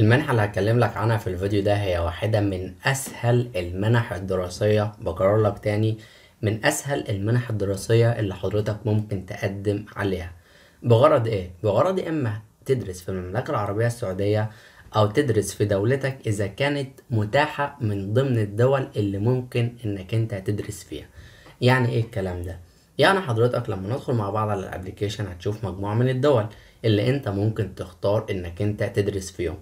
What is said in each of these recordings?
المنحة اللي هتكلم لك عنها في الفيديو ده هي واحدة من أسهل المنح الدراسية بكرر لك تاني من أسهل المنح الدراسية اللي حضرتك ممكن تقدم عليها بغرض إيه؟ بغرض إما تدرس في المملكة العربية السعودية أو تدرس في دولتك إذا كانت متاحة من ضمن الدول اللي ممكن إنك أنت تدرس فيها يعني إيه الكلام ده؟ يعني حضرتك لما ندخل مع بعض على الابليكيشن هتشوف مجموعة من الدول اللي انت ممكن تختار انك انت تدرس فيهم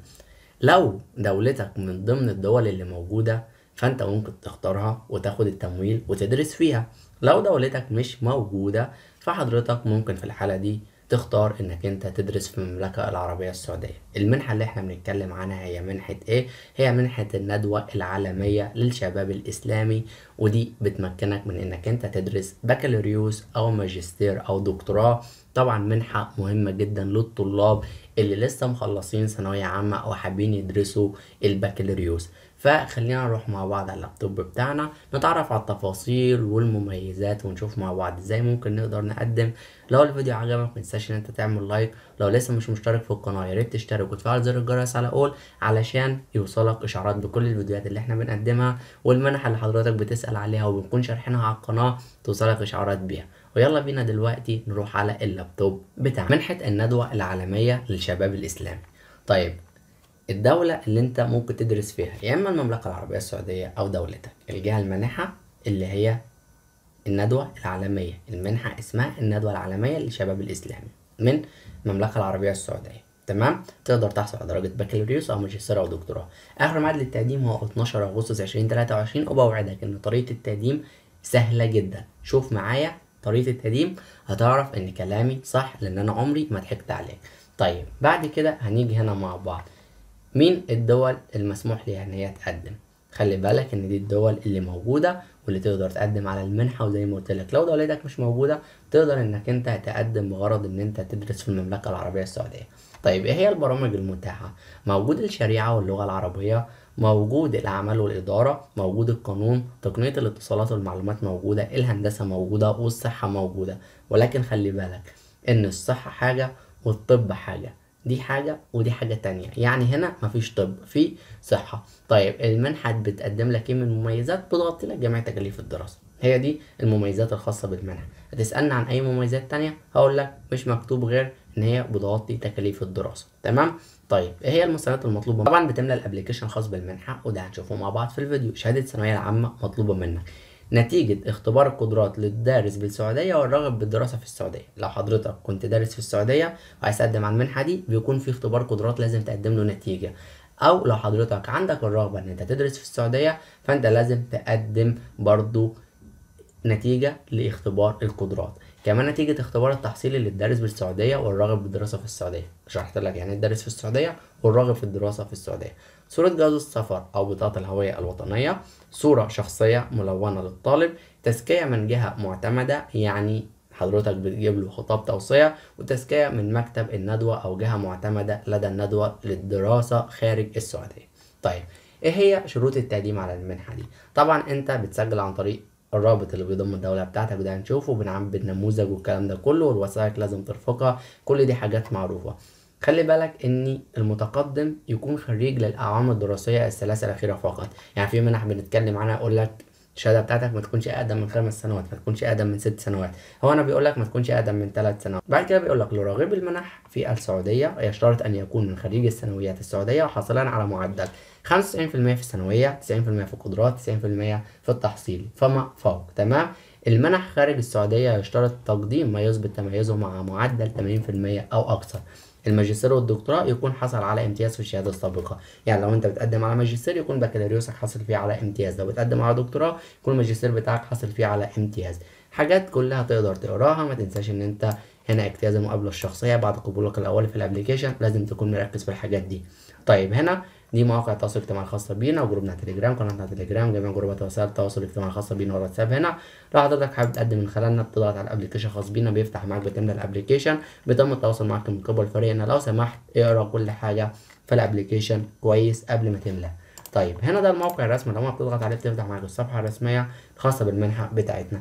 لو دولتك من ضمن الدول اللي موجودة فأنت ممكن تختارها وتاخد التمويل وتدرس فيها لو دولتك مش موجودة فحضرتك ممكن في الحالة دي تختار انك انت تدرس في المملكة العربية السعودية المنحة اللي احنا بنتكلم عنها هي منحة ايه؟ هي منحة الندوة العالمية للشباب الاسلامي ودي بتمكنك من انك انت تدرس بكالوريوس او ماجستير او دكتوراه طبعا منحة مهمة جدا للطلاب اللي لسه مخلصين ثانوية عامة او حابين يدرسوا البكالوريوس فخلينا نروح مع بعض على اللابتوب بتاعنا نتعرف على التفاصيل والمميزات ونشوف مع بعض ازاي ممكن نقدر نقدم لو الفيديو عجبك متنساش ان انت تعمل لايك لو لسه مش مشترك في القناه يا ريت تشترك وتفعل زر الجرس على اول علشان يوصلك اشعارات بكل الفيديوهات اللي احنا بنقدمها والمنح اللي حضرتك بتسال عليها وبنكون شارحينها على القناه توصلك اشعارات بيها ويلا بينا دلوقتي نروح على اللابتوب بتاعنا منحه الندوه العالميه للشباب الاسلامي طيب الدولة اللي انت ممكن تدرس فيها يا اما المملكة العربية السعودية او دولتك الجهة المانحة اللي هي الندوة العالمية المنحة اسمها الندوة العالمية للشباب الاسلامي من المملكة العربية السعودية تمام تقدر تحصل على درجة بكالوريوس او ماجستير او دكتوراه اخر ميعاد للتقديم هو 12 اغسطس 2023 وبوعدك ان طريقة التقديم سهلة جدا شوف معايا طريقة التقديم هتعرف ان كلامي صح لان انا عمري ما ضحكت عليك طيب بعد كده هنيجي هنا مع بعض مين الدول المسموح ليها ان هي تقدم خلي بالك ان دي الدول اللي موجوده واللي تقدر تقدم على المنحه وزي ما قلت لك لو دولتك مش موجوده تقدر انك انت تقدم بغرض ان انت تدرس في المملكه العربيه السعوديه طيب ايه هي البرامج المتاحه موجود الشريعه واللغه العربيه موجود الأعمال والإدارة موجود القانون تقنية الاتصالات والمعلومات موجودة الهندسة موجودة والصحة موجودة ولكن خلي بالك إن الصحة حاجة والطب حاجة دي حاجة ودي حاجة تانية يعني هنا مفيش طب في صحة طيب المنحة بتقدم لك ايه من مميزات بتغطي لك جميع تكاليف الدراسة هي دي المميزات الخاصة بالمنحة هتسألني عن اي مميزات تانية هقول لك مش مكتوب غير ان هي بتغطي تكاليف الدراسة تمام طيب ايه هي المستندات المطلوبة طبعا بتملى الابلكيشن خاص بالمنحة وده هنشوفه مع بعض في الفيديو شهادة الثانوية العامة مطلوبة منك نتيجة اختبار القدرات للدارس بالسعودية والراغب بالدراسة في السعودية لو حضرتك كنت دارس في السعودية وعايز تقدم على المنحة دي بيكون في اختبار قدرات لازم تقدم له نتيجة أو لو حضرتك عندك الرغبة إن أنت تدرس في السعودية فأنت لازم تقدم برضو نتيجة لاختبار القدرات كمان نتيجة اختبار التحصيلي للدارس بالسعودية والراغب بالدراسة في السعودية شرحت لك يعني الدارس إيه في السعودية والراغب في الدراسة في السعودية صورة جواز السفر أو بطاقة الهوية الوطنية صورة شخصية ملونة للطالب تزكية من جهة معتمدة يعني حضرتك بتجيب له خطاب توصية وتزكية من مكتب الندوة أو جهة معتمدة لدى الندوة للدراسة خارج السعودية طيب ايه هي شروط التقديم على المنحة دي؟ طبعا انت بتسجل عن طريق الرابط اللي بيضم الدولة بتاعتك ده هنشوفه بنعمل بالنموذج والكلام ده كله والوثائق لازم ترفقها كل دي حاجات معروفة خلي بالك ان المتقدم يكون خريج للاعوام الدراسيه الثلاثه الاخيره فقط يعني في منح بنتكلم عنها اقول لك الشهاده بتاعتك ما تكونش اقدم من خمس سنوات ما تكونش اقدم من ست سنوات هو انا بيقول لك ما تكونش اقدم من ثلاث سنوات بعد كده بيقول لك لراغب المنح في السعوديه يشترط ان يكون من خريج الثانويات السعوديه وحاصلا على معدل 95% في الثانويه 90% في القدرات 90% في التحصيل فما فوق تمام المنح خارج السعودية يشترط تقديم ما يثبت تميزه مع معدل 80% أو أكثر الماجستير والدكتوراه يكون حصل على امتياز في الشهاده السابقه يعني لو انت بتقدم على ماجستير يكون بكالوريوسك حاصل فيه على امتياز لو بتقدم على دكتوراه يكون الماجستير بتاعك حاصل فيه على امتياز حاجات كلها تقدر تقراها ما تنساش ان انت هنا اجتياز المقابله الشخصيه بعد قبولك الأول في الابليكيشن لازم تكون مركز في الحاجات دي طيب هنا دي مواقع التواصل الاجتماعي الخاصه بينا وجروبنا على تليجرام قناتنا على تليجرام جميع جروبات وسائل التواصل الاجتماعي الخاصه بينا والواتساب هنا لو حضرتك حابب تقدم من خلالنا بتضغط على الابلكيشن الخاص بينا بيفتح معاك بتملى الابلكيشن بيتم التواصل معاك من قبل الفريق هنا لو سمحت اقرا كل حاجه في الابلكيشن كويس قبل ما تملى طيب هنا ده الموقع الرسمي لما بتضغط عليه بتفتح معاك الصفحه الرسميه الخاصه بالمنحه بتاعتنا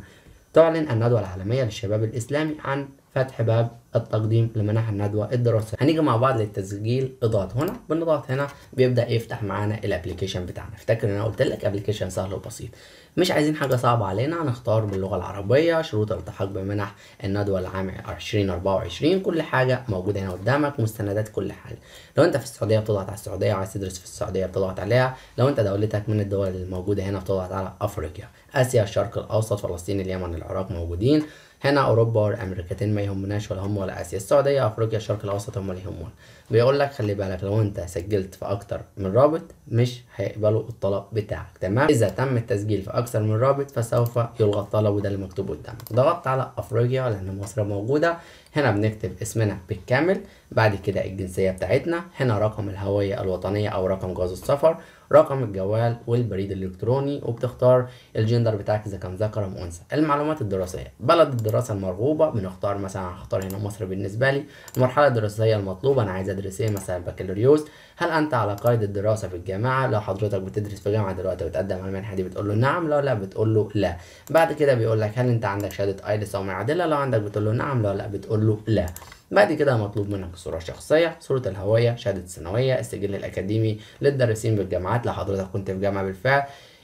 تعلن الندوه العالميه للشباب الاسلامي عن فتح باب التقديم لمنح الندوه الدراسيه هنيجي مع بعض للتسجيل اضغط هنا بنضغط هنا بيبدا يفتح معانا الابلكيشن بتاعنا افتكر ان انا قلت لك ابلكيشن سهل وبسيط مش عايزين حاجه صعبه علينا هنختار باللغه العربيه شروط الالتحاق بمنح الندوه العام 2024 كل حاجه موجوده هنا قدامك مستندات كل حاجه لو انت في السعوديه بتضغط على السعوديه وعايز تدرس في السعوديه بتضغط عليها لو انت دولتك من الدول الموجوده هنا بتضغط على افريقيا اسيا الشرق الاوسط فلسطين اليمن العراق موجودين هنا اوروبا والامريكتين ما يهمناش ولا هم ولا اسيا السعوديه افريقيا الشرق الاوسط هم اللي يهمونا بيقول لك خلي بالك لو انت سجلت في اكتر من رابط مش هيقبلوا الطلب بتاعك تمام اذا تم التسجيل في اكتر من رابط فسوف يلغى الطلب وده اللي مكتوب قدامك ضغطت على افريقيا لان مصر موجوده هنا بنكتب اسمنا بالكامل بعد كده الجنسية بتاعتنا هنا رقم الهوية الوطنية أو رقم جواز السفر رقم الجوال والبريد الإلكتروني وبتختار الجندر بتاعك إذا كان ذكر أم أنثى المعلومات الدراسية بلد الدراسة المرغوبة بنختار مثلا هختار هنا مصر بالنسبة لي المرحلة الدراسية المطلوبة أنا عايز أدرس إيه مثلا البكالوريوس هل أنت على قيد الدراسة في الجامعة لو حضرتك بتدرس في جامعة دلوقتي وتقدم على المنحة دي بتقول له نعم لو لا بتقول له لا بعد كده بيقول لك هل أنت عندك شهادة ايلس أو معادلة لو عندك بتقول له نعم لو لا بتقول تقول له لا بعد كده مطلوب منك صورة شخصية صورة الهوية شهادة الثانوية السجل الأكاديمي للدراسين بالجامعات لو حضرتك كنت في جامعة بالفعل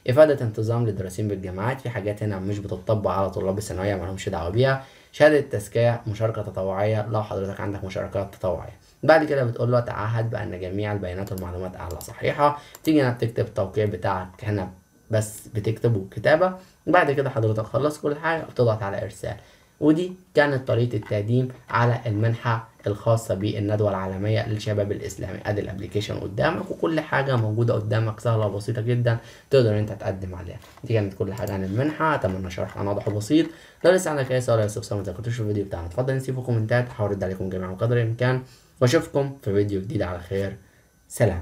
إفادة انتظام للدراسين بالجامعات في حاجات هنا مش بتطبق على طلاب الثانوية مالهمش دعوة بيها شهادة تزكية مشاركة تطوعية لو حضرتك عندك مشاركات تطوعية بعد كده بتقول له تعهد بأن جميع البيانات والمعلومات أعلى صحيحة تيجي هنا بتكتب التوقيع بتاعك هنا بس بتكتبه كتابة بعد كده حضرتك خلصت كل حاجة وبتضغط على إرسال ودي كانت طريقة التقديم على المنحة الخاصة بالندوة العالمية للشباب الإسلامي أدي الابلكيشن قدامك وكل حاجة موجودة قدامك سهلة وبسيطة جدا تقدر أنت تقدم عليها دي كانت كل حاجة عن المنحة أتمنى شرح واضح وبسيط لو لسه عندك أي سؤال يا أستاذ ما تذكرتوش في الفيديو بتاعنا اتفضل نسيب في الكومنتات عليكم جميعا قدر الإمكان وأشوفكم في فيديو جديد على خير سلام